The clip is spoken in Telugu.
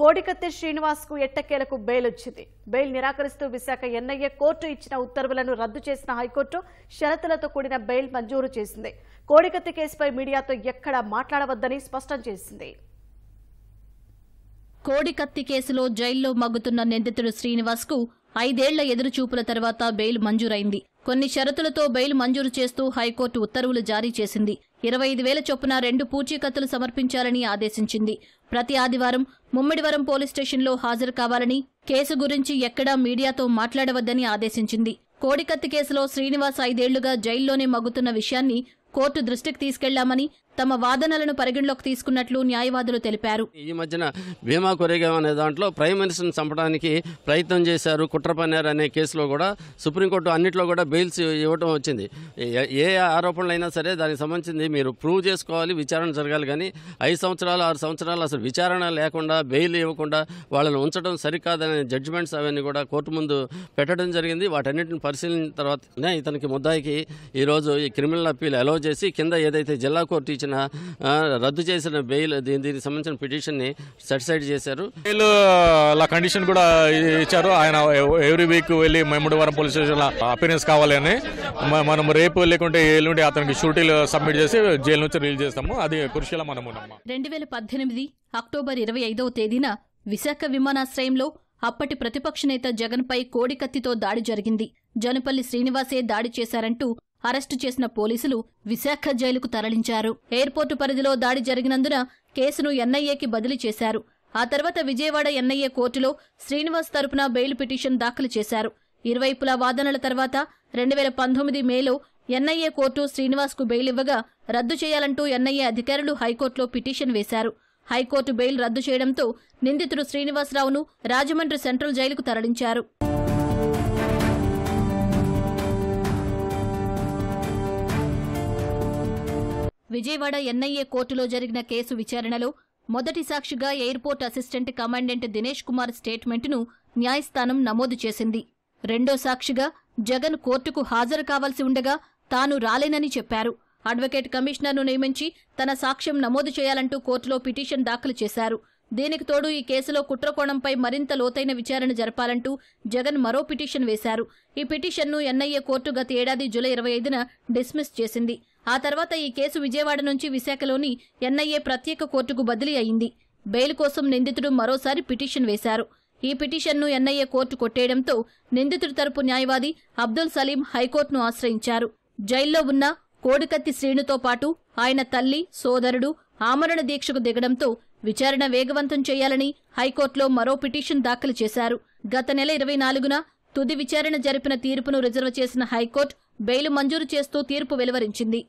కోడికత్తి శ్రీనివాస్కు ఎట్టకేలకు బెయిల్ వచ్చింది బెయిల్ నిరాకరిస్తూ విశాఖ ఎన్ఐఏ కోర్టు ఇచ్చిన ఉత్తర్వులను రద్దు చేసిన హైకోర్టు షరతులతో కూడిన బెయిల్ మంజూరు చేసింది కోడికత్తి కేసుపై మీడియాతో ఎక్కడా మాట్లాడవద్దని స్పష్టం చేసింది కోడికత్తి కేసులో జైల్లో మగ్గుతున్న నిందితుడు శ్రీనివాస్కు ఐదేళ్ల ఎదురుచూపుల తర్వాత బెయిల్ మంజూరైంది కొన్ని షరతులతో బెయిల్ మంజూరు చేస్తూ హైకోర్టు ఉత్తర్వులు జారీ చేసింది ఇరవై ఐదు వేల చొప్పున రెండు పూచీకత్తులు సమర్పించాలని ఆదేశించింది ప్రతి ఆదివారం ముమ్మిడివరం పోలీస్ స్టేషన్లో హాజరు కావాలని కేసు గురించి ఎక్కడా మీడియాతో మాట్లాడవద్దని ఆదేశించింది కోడికత్తి కేసులో శ్రీనివాస్ ఐదేళ్లుగా జైల్లోనే మగ్గుతున్న విషయాన్ని కోర్టు దృష్టికి తీసుకెళ్లామని తమ వాదనలను పరిగణలోకి తీసుకున్నట్లు న్యాయవాదులు తెలిపారు ఈ మధ్యన భీమా కొరేగాం అనే దాంట్లో ప్రైమ్ మినిస్టర్ చంపడానికి ప్రయత్నం చేశారు కుట్ర పన్నారు అనే కేసులో కూడా సుప్రీంకోర్టు అన్నింటిలో కూడా బెయిల్స్ ఇవ్వటం వచ్చింది ఏ ఆరోపణలు అయినా సరే దానికి సంబంధించింది మీరు ప్రూవ్ చేసుకోవాలి విచారణ జరగాలి కానీ ఐదు సంవత్సరాలు ఆరు సంవత్సరాలు అసలు విచారణ లేకుండా బెయిల్ ఇవ్వకుండా వాళ్ళని ఉంచడం సరికాదనే జడ్జిమెంట్స్ అవన్నీ కూడా కోర్టు ముందు పెట్టడం జరిగింది వాటన్నిటిని పరిశీలించిన తర్వాత ఇతనికి ముద్దాయికి ఈరోజు ఈ క్రిమినల్ అప్పీల్ అలో చేసి కింద ఏదైతే జిల్లా కోర్టు సంబంధించిన రద్దు చేసిన బెయిల్ దీనికి సంబంధించిన పిటిషన్ ని సటిసైడ్ చేశారు బెయిల్ అలా కండిషన్ కూడా ఇచ్చారు ఆయన ఎవ్రీ వీక్ వెళ్ళి మేముడివరం పోలీస్ స్టేషన్ అపీరెన్స్ కావాలి అని మనం రేపు లేకుంటే ఎల్లుండి అతనికి షూటీలు సబ్మిట్ చేసి జైలు నుంచి రిలీజ్ చేస్తాము అది కృషిలో మనం రెండు వేల పద్దెనిమిది అక్టోబర్ ఇరవై ఐదవ తేదీన విశాఖ విమానాశ్రయంలో అప్పటి ప్రతిపక్ష నేత జగన్పై కోడికత్తితో దాడి జరిగింది జనపల్లి శ్రీనివాసే దాడి చేశారంటూ అరెస్టు చేసిన పోలీసులు విశాఖ జైలుకు తరలించారు ఎయిర్పోర్టు పరిధిలో దాడి జరిగినందున కేసును ఎన్ఐఏకి బదిలీ చేశారు ఆ తర్వాత విజయవాడ ఎన్ఐఏ కోర్టులో శ్రీనివాస్ తరపున బెయిల్ పిటిషన్ దాఖలు చేశారు ఇరువైపులా వాదనల తర్వాత రెండు వేల పంతొమ్మిది మేలో ఎన్ఐఏ కోర్టు శ్రీనివాస్కు బెయిల్ ఇవ్వగా రద్దు చేయాలంటూ ఎన్ఐఏ అధికారులు హైకోర్టులో పిటిషన్ వేశారు హైకోర్టు బెయిల్ రద్దు చేయడంతో నిందితుడు శ్రీనివాసరావును రాజమండ్రి సెంట్రల్ జైలుకు తరలించారు విజయవాడ ఎన్ఐఏ కోర్టులో జరిగిన కేసు విచారణలో మొదటి సాక్షిగా airport assistant commandant Dinesh Kumar స్టేట్మెంట్ను న్యాయస్థానం నమోదు చేసింది రెండో సాక్షిగా జగన్ కోర్టుకు హాజరు కావాల్సి ఉండగా తాను రాలేనని చెప్పారు అడ్వకేట్ కమిషనర్ను నియమించి తన సాక్ష్యం నమోదు చేయాలంటూ కోర్టులో పిటిషన్ దాఖలు చేశారు దీనికి తోడు ఈ కేసులో కుట్రకోణంపై మరింత లోతైన విచారణ జరపాలంటూ జగన్ మరో పిటిషన్ వేశారు ఈ పిటిషన్ను ఎన్ఐఏ కోర్టు గత ఏడాది జూలై ఇరవై ఐదున డిస్మిస్ చేసింది ఆ తర్వాత ఈ కేసు విజయవాడ నుంచి విశాఖలోని ఎన్ఐఏ ప్రత్యేక కోర్టుకు బదిలీ అయింది బెయిల్ కోసం నిందితుడు మరోసారి పిటిషన్ వేశారు ఈ పిటిషన్ను ఎన్ఐఏ కోర్టు కొట్టేయడంతో నిందితుడి తరపు న్యాయవాది అబ్దుల్ సలీం హైకోర్టును ఆశ్రయించారు జైల్లో ఉన్న కోడికత్తి శ్రీనుతో పాటు ఆయన తల్లి సోదరుడు ఆమరణ దీక్షకు దిగడంతో విచారణ వేగవంతం చేయాలని హైకోర్టులో మరో పిటిషన్ దాఖలు చేశారు గత నెల ఇరవై నాలుగున తుది విచారణ జరిపిన తీర్పును రిజర్వ్ చేసిన హైకోర్టు బెయిలు మంజూరు చేస్తూ తీర్పు వెలువరించింది